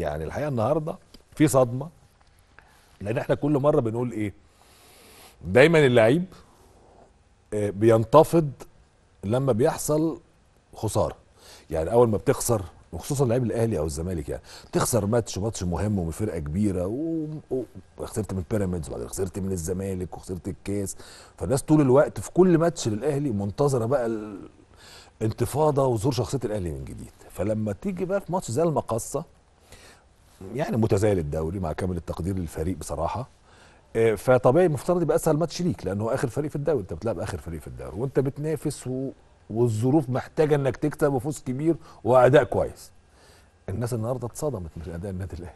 يعني الحقيقه النهارده في صدمه لان احنا كل مره بنقول ايه دايما اللعيب آه، بينتفض لما بيحصل خساره يعني اول ما بتخسر وخصوصا لعيب الاهلي او الزمالك يعني تخسر ماتش ماتش مهم ومن فرقه كبيره و... وخسرت من بيراميدز وبعدين خسرت من الزمالك وخسرت الكاس فالناس طول الوقت في كل ماتش للاهلي منتظره بقى الانتفاضه وظهور شخصيه الاهلي من جديد فلما تيجي بقى في ماتش زي المقصه يعني متزايل الدوري مع كامل التقدير للفريق بصراحه آه، فطبيعي المفترض يبقى اسهل ماتش ليك لانه اخر فريق في الدوري انت بتلعب اخر فريق في الدوري وانت بتنافس و... والظروف محتاجه انك تكسب وفوز كبير واداء كويس الناس النهارده اتصدمت من اداء النادي الاهلي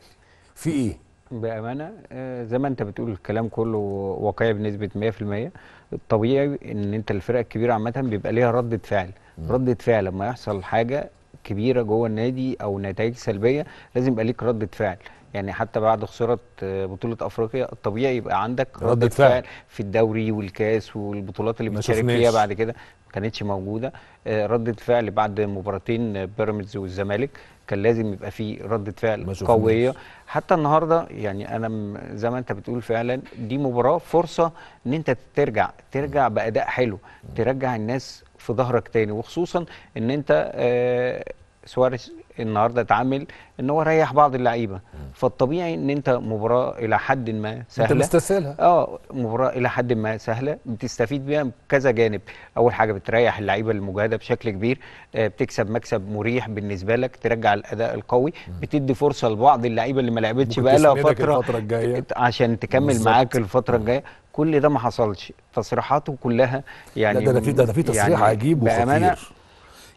في ايه بامانه آه، زي ما انت بتقول الكلام كله واقعي بنسبه 100% الطبيعي ان انت الفرق الكبيره عامه بيبقى ليها رده فعل رده فعل لما يحصل حاجه كبيره جوه النادي او نتائج سلبيه لازم يبقى ليك رده فعل يعني حتى بعد خساره آه، بطوله افريقيا الطبيعي يبقى عندك رده فعل. فعل في الدوري والكاس والبطولات اللي بتشارك فيها بعد كده ما كانتش موجوده آه، رده فعل بعد مباراتين آه، بيراميدز والزمالك كان لازم يبقى في رده فعل قويه حتى النهارده يعني انا زي ما انت بتقول فعلا دي مباراه فرصه ان انت ترجع ترجع باداء حلو ترجع الناس في ظهرك تاني وخصوصا ان انت آه سواريز النهارده اتعامل ان هو ريح بعض اللعيبه فالطبيعي ان انت مباراه الى حد ما سهله انت مستسهلها اه مباراه الى حد ما سهله بتستفيد بيها كذا جانب اول حاجه بتريح اللعيبه المجهده بشكل كبير آه بتكسب مكسب مريح بالنسبه لك ترجع الاداء القوي مم. بتدي فرصه لبعض اللعيبه اللي ما لعبتش بقى لها فتره الفتره الجايه عشان تكمل معاك الفتره الجايه كل ده ما حصلش تصريحاته كلها يعني ده ده في ده في تصريح يعني عجيب وخطير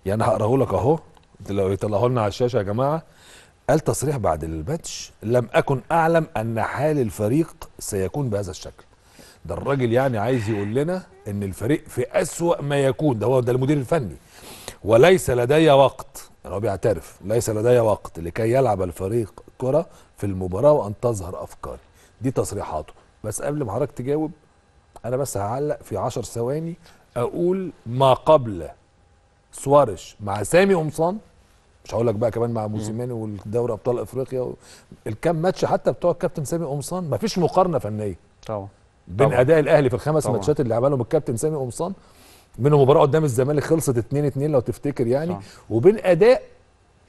يعني هقراه لك اهو لو يطلعوا لنا على الشاشه يا جماعه قال تصريح بعد الماتش لم اكن اعلم ان حال الفريق سيكون بهذا الشكل ده الراجل يعني عايز يقول لنا ان الفريق في اسوا ما يكون ده هو ده المدير الفني وليس لدي وقت يعني هو بيعترف ليس لدي وقت لكي يلعب الفريق كره في المباراه وان تظهر افكاري دي تصريحاته بس قبل ما حضرتك تجاوب انا بس هعلق في 10 ثواني اقول ما قبل سواريش مع سامي قمصان مش هقول لك بقى كمان مع موسيماني والدوري ابطال افريقيا الكام ماتش حتى بتوع الكابتن سامي قمصان مفيش مقارنه فنيه طبعا بين اداء الاهلي في الخمس طبعا. ماتشات اللي عملهم الكابتن سامي قمصان منهم مباراه قدام الزمالك خلصت 2 2 لو تفتكر يعني صح. وبين اداء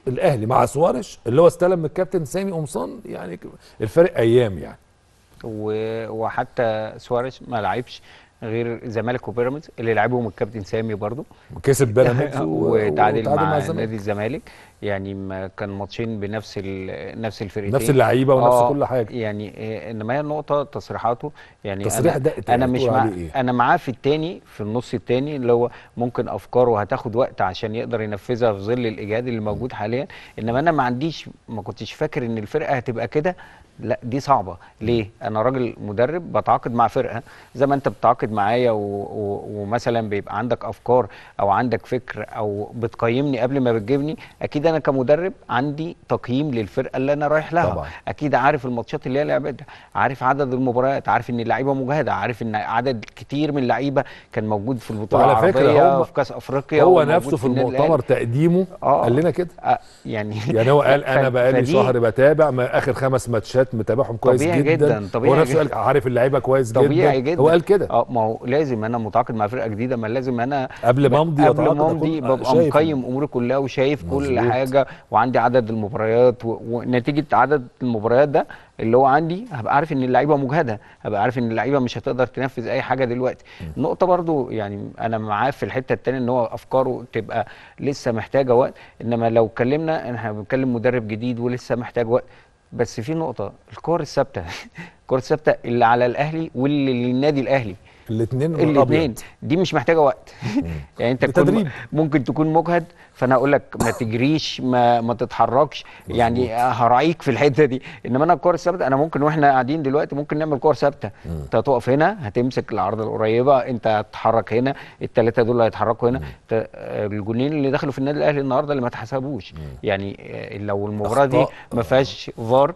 الاهلي مع سواريش اللي هو استلم من الكابتن سامي قمصان يعني الفرق ايام يعني و... وحتى سواريش ما لعبش غير زمالك وبيراميدز اللي لعبهم الكابتن سامي برضو كسب بيراميدز وتعادل مع, مع نادي الزمالك يعني ما كان ماتشين بنفس نفس الفرقتين نفس اللعيبه ونفس آه كل حاجه يعني آه، انما هي النقطه تصريحاته يعني تصريح أنا, ده انا يعني مش مع إيه؟ انا معاه في الثاني في النص الثاني اللي هو ممكن افكاره هتاخد وقت عشان يقدر ينفذها في ظل الاجهاد اللي موجود حاليا انما انا ما عنديش ما كنتش فاكر ان الفرقه هتبقى كده لا دي صعبه ليه انا راجل مدرب بتعاقد مع فرقه زي ما انت بتعاقد معايا ومثلا بيبقى عندك افكار او عندك فكر او بتقيمني قبل ما بتجيبني اكيد انا كمدرب عندي تقييم للفرقه اللي انا رايح لها طبعا. اكيد عارف الماتشات اللي هي لعبتها عارف عدد المباريات عارف ان اللعيبه مجهده عارف ان عدد كتير من اللعيبه كان موجود في البطوله العربيه فكرة في كاس افريقيا هو نفسه في المؤتمر تقديمه آه. قال لنا كده آه. يعني يعني هو قال انا بقالي شهر بتابع ما اخر خمس ماتشات متابعهم كويس طبيعي جدا, جدا. طبيعي هو نفسه قال عارف اللعيبه كويس جدا طبيعي جدا هو قال كده اه ما هو لازم انا متعاقد مع فرقه جديده ما لازم انا قبل ما امضي قبل ما امضي ببقى مقيم اموري كلها وشايف كل حاجه حاجه وعندي عدد المباريات ونتيجه عدد المباريات ده اللي هو عندي هبقى عارف ان اللعيبه مجهده هبقى عارف ان اللعيبه مش هتقدر تنفذ اي حاجه دلوقتي نقطه برضو يعني انا معاه في الحته الثانيه ان هو افكاره تبقى لسه محتاجه وقت انما لو اتكلمنا احنا بنتكلم مدرب جديد ولسه محتاج وقت بس في نقطه الكور الثابته الكرة الثابتة اللي على الأهلي واللي للنادي الأهلي الاثنين الاثنين دي مش محتاجه وقت يعني انت بتدريب. ممكن تكون مجهد فانا اقول لك ما تجريش ما ما تتحركش يعني هراعيك في الحته دي انما انا الكره الثابته انا ممكن واحنا قاعدين دلوقتي ممكن نعمل كره ثابته انت هتقف هنا هتمسك العرض القريبه انت هتتحرك هنا الثلاثه دول هيتحركوا هنا الجونين اللي دخلوا في النادي الاهلي النهارده اللي ما تحسبوش يعني آه، لو المباراه دي ما فيهاش فار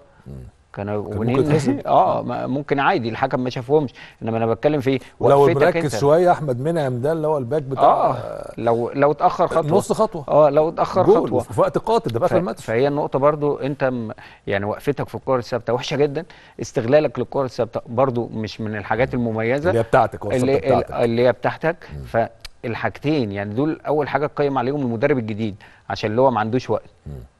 كانوا ممكن اه ممكن عادي الحكم ما شافهمش انما انا بتكلم في لو مركز شويه احمد منعم ده اللي هو الباك بتاع اه لو لو اتاخر خطوه نص خطوه اه لو اتاخر خطوه في وقت قاتل ده بقى ف... الماتش فهي النقطه برضو انت م... يعني وقفتك في الكره الثابته وحشه جدا استغلالك للكره الثابته برضو مش من الحاجات المميزه اللي هي بتاعتك اللي, بتاعتك. اللي هي بتاعتك ف الحاجتين يعني دول اول حاجه قيم عليهم المدرب الجديد عشان اللي هو ما عندوش وقت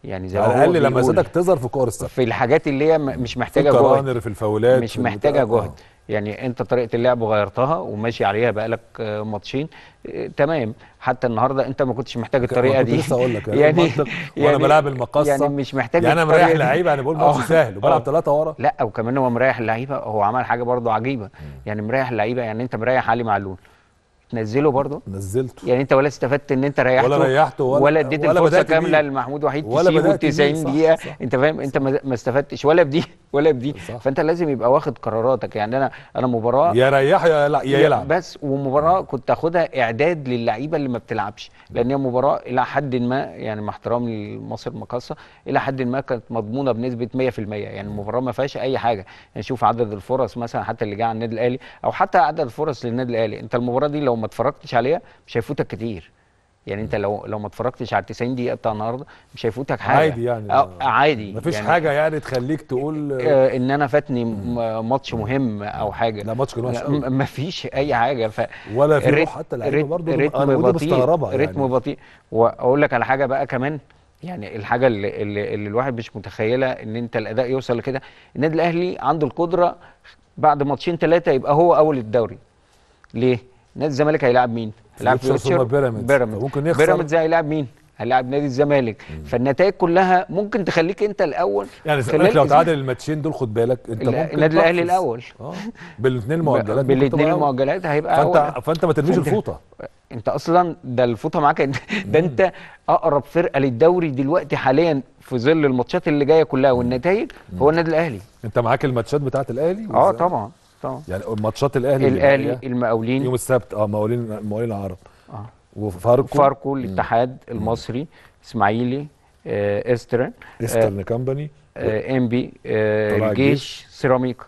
يعني زي على لما لمساتك تظهر في كورس في الحاجات اللي هي مش محتاجه في جهد في الفاولات مش محتاجه جهد يعني انت طريقه اللعب غيرتها وماشي عليها بقالك آه، ماتشين اه تمام حتى النهارده انت ما كنتش محتاج الطريقه دي لسه اقول لك يعني, يعني وانا بلعب المقصه يعني مش محتاج يعني انا مريح لعيبه انا بقول ماتش آه. سهل وبلعب آه. ثلاثه ورا لا وكمان هو مريح اللعيبه هو عمل حاجه برده عجيبه يعني مريح اللعيبه يعني انت مريح علي معلول تنزله برضه نزلته يعني انت ولا استفدت ان انت ريحته ولا ريحته ولا, ولا اديت الفرصه كامله لمحمود وحيد تسيبه 90 دقيقه انت فاهم انت ما استفدتش ولا بدي ولا بدي صح. فانت لازم يبقى واخد قراراتك يعني انا انا مباراه يا ريح يا لا يا يلعب بس ومباراه كنت اخدها اعداد للعيبه اللي ما بتلعبش لان هي مباراه الى حد ما يعني مع احترامي لمصر مقاصه الى حد ما كانت مضمونه بنسبه 100% يعني المباراه ما فيهاش اي حاجه يعني عدد الفرص مثلا حتى اللي جه على النادي الاهلي او حتى عدد الفرص للنادي الاهلي انت المباراه دي لو ما اتفرجتش عليها مش هيفوتك كتير يعني انت لو لو ما اتفرجتش على 90 دقيقه بتاع النهارده مش هيفوتك حاجه عادي يعني أو آه، آه، عادي مفيش يعني حاجه يعني تخليك تقول آه، ان انا فاتني ماتش مهم او حاجه لا ماتش كان وحش مفيش اي حاجه ف ولا في روح حتى اللعيبه برضه ريتم بطيء رتم يعني. بطيء واقول لك على حاجه بقى كمان يعني الحاجه اللي, اللي, اللي الواحد مش متخيله ان انت الاداء يوصل لكده النادي الاهلي عنده القدره بعد ماتشين ثلاثه يبقى هو اول الدوري ليه؟ نادي الزمالك هيلاعب مين؟ هيلاعب فيوتشر بيراميدز ممكن يخسر بيراميدز هيلاعب مين؟ هيلاعب نادي الزمالك فالنتائج كلها ممكن تخليك انت الاول يعني الزمالك لو تعادل الماتشين دول خد بالك انت ممكن النادي الاهلي الاول اه بالاثنين المؤجلات بالاثنين المؤجلات هيبقى فانت أول. فانت ما ترميش الفوطه انت اصلا ده الفوطه معاك ده انت اقرب فرقه للدوري دلوقتي حاليا في ظل الماتشات اللي جايه كلها والنتائج هو النادي الاهلي انت معاك الماتشات بتاعه الاهلي اه طبعا طبعا يعني ماتشات الاهلي الاهلي المقاولين يوم السبت اه مقاولين مقاولين العرب اه وفاركو فاركو الاتحاد المصري اسماعيلي آه استرن استرن آه كامباني آه ام بي آه الجيش سيراميكا